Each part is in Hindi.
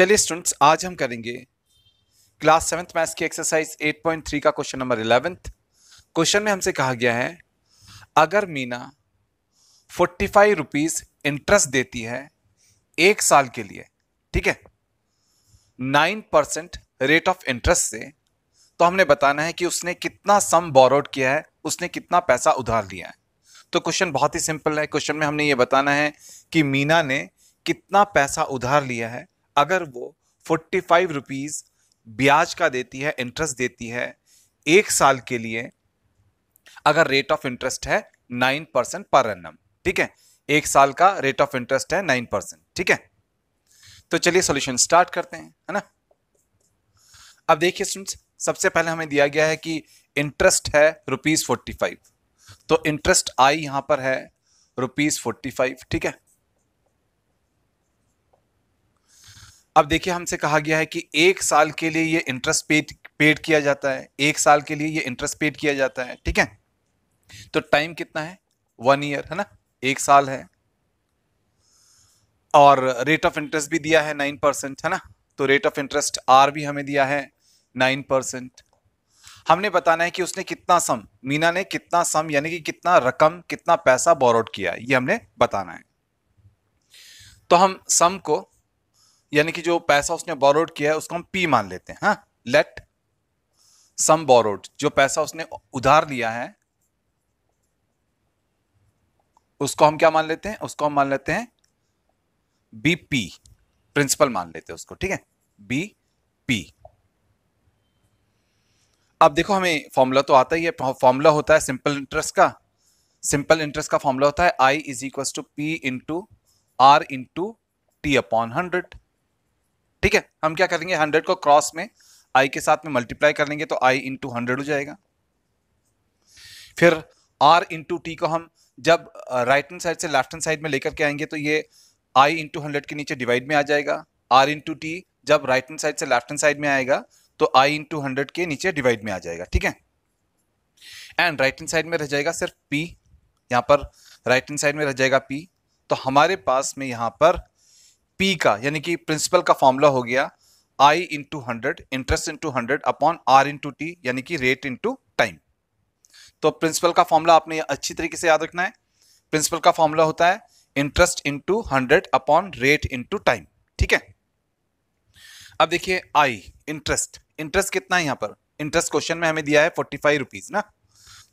चलिए स्टूडेंट्स आज हम करेंगे क्लास सेवेंथ मैथ्स की एक्सरसाइज 8.3 का क्वेश्चन नंबर इलेवेंथ क्वेश्चन में हमसे कहा गया है अगर Meena forty five rupees interest देती है एक साल के लिए ठीक है nine percent rate of interest से तो हमने बताना है कि उसने कितना सम बोरोड किया है उसने कितना पैसा उधार लिया है तो क्वेश्चन बहुत ही सिंपल है क्वेश्चन में हमने ये बताना है कि मीना ने कितना पैसा उधार लिया है अगर वो फोर्टी फाइव रुपीज़ ब्याज का देती है इंटरेस्ट देती है एक साल के लिए अगर रेट ऑफ इंटरेस्ट है नाइन परसेंट पर एनम ठीक है एक साल का रेट ऑफ इंटरेस्ट है नाइन परसेंट ठीक है तो चलिए सॉल्यूशन स्टार्ट करते हैं है ना अब देखिए स्टूडेंट्स सबसे पहले हमें दिया गया है कि इंटरेस्ट है रुपीज फोर्टी फाइव तो इंटरेस्ट आई यहां पर है रुपीज फोर्टी फाइव ठीक है अब देखिए हमसे कहा गया है कि एक साल के लिए ये इंटरेस्ट पेड पेड किया जाता है एक साल के लिए ये इंटरेस्ट पेड किया जाता है ठीक है तो टाइम कितना है वन ईयर है ना एक साल है और रेट ऑफ इंटरेस्ट भी दिया है नाइन परसेंट है ना तो रेट ऑफ इंटरेस्ट आर भी हमें दिया है नाइन परसेंट हमने बताना है कि उसने कितना सम मीना ने कितना सम यानी कि कितना रकम कितना पैसा बोरोड किया ये हमने बताना है तो हम सम को यानी कि जो पैसा उसने बोरोड किया है उसको हम पी मान लेते हैं लेट सम बोरोड जो पैसा उसने उधार लिया है उसको हम क्या मान लेते हैं उसको हम मान लेते हैं बी पी प्रिंसिपल मान लेते हैं उसको ठीक है बी पी अब देखो हमें फॉर्मूला तो आता ही है फॉर्मूला होता है सिंपल इंटरेस्ट का सिंपल इंटरेस्ट का फॉर्मूला होता है I is equal to P into R into T upon hundred ठीक है हम क्या करेंगे हंड्रेड को क्रॉस में आई के साथ में मल्टीप्लाई कर लेंगे तो आई इंटू हंड्रेड हो जाएगा फिर आर इंटू टी को हम जब राइट हैंड साइड से लेफ्ट हैंड साइड में लेकर के आएंगे तो ये आई इंटू हंड्रेड के नीचे डिवाइड में आ जाएगा आर इंटू टी जब राइट हैंड साइड से लेफ्ट हैंड साइड में आएगा तो आई इंटू हंड्रेड के नीचे डिवाइड में आ जाएगा ठीक है एंड राइट हैंड साइड में रह जाएगा सिर्फ पी यहाँ पर राइट हैंड साइड में रह जाएगा पी तो हमारे पास में यहाँ पर पी का यानी कि प्रिंसिपल का फॉर्मूला हो गया I into hundred interest into hundred upon R into T यानी कि रेट इंटू टाइम तो प्रिंसिपल का फॉर्मूला आपने अच्छी तरीके से याद रखना है प्रिंसिपल का फॉर्मूला होता है interest into hundred upon rate into time ठीक है अब देखिए आई इंटरेस्ट इंटरेस्ट कितना है यहां पर इंटरेस्ट क्वेश्चन में हमें दिया है फोर्टी फाइव रुपीज ना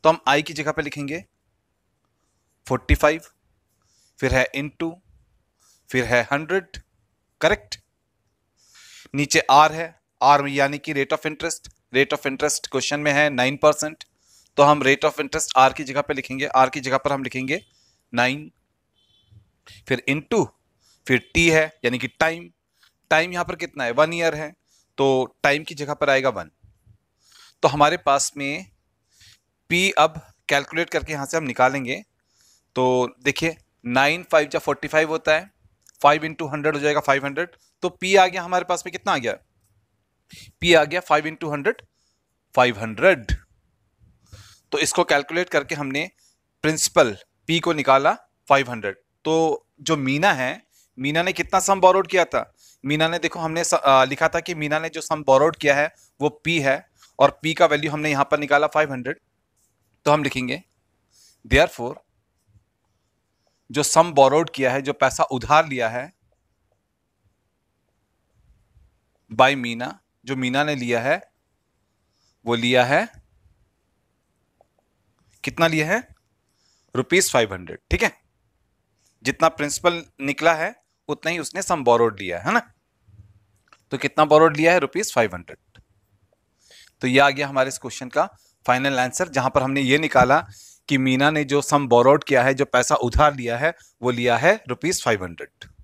तो हम आई की जगह पे लिखेंगे फोर्टी फाइव फिर है इंटू फिर है हंड्रेड करेक्ट नीचे आर है आर यानी कि rate of interest rate of interest question में है नाइन परसेंट तो हम रेट ऑफ इंटरेस्ट आर की जगह पे लिखेंगे आर की जगह पर हम लिखेंगे नाइन फिर इनटू फिर टी है यानी कि टाइम टाइम यहाँ पर कितना है वन ईयर है तो टाइम की जगह पर आएगा वन तो हमारे पास में पी अब कैलकुलेट करके यहाँ से हम निकालेंगे तो देखिए नाइन फाइव या फोर्टी फाइव होता है फाइव इंटू हंड्रेड हो जाएगा फाइव हंड्रेड तो पी आ गया हमारे पास में कितना आ गया पी आ गया five into hundred five hundred तो इसको कैलकुलेट करके हमने प्रिंसिपल पी को निकाला फाइव हंड्रेड तो जो मीना है मीना ने कितना सम बोरोड किया था मीना ने देखो हमने लिखा था कि मीना ने जो सम बोरोड किया है वो पी है और पी का वैल्यू हमने यहाँ पर निकाला फाइव हंड्रेड तो हम लिखेंगे देयर फोर जो सम बोरोड किया है जो पैसा उधार लिया है बाय मीना जो मीना ने लिया है वो लिया है कितना लिया है रुपीज फाइव हंड्रेड ठीक है जितना प्रिंसिपल निकला है उतना ही उसने सम बोरोड लिया है ना तो कितना बोरोड लिया है रुपीज फाइव हंड्रेड तो यह आ गया हमारे इस क्वेश्चन का फाइनल आंसर जहां पर हमने ये निकाला कि मीना ने जो सम बोरोड किया है जो पैसा उधार लिया है वो लिया है रुपीज फाइव हंड्रेड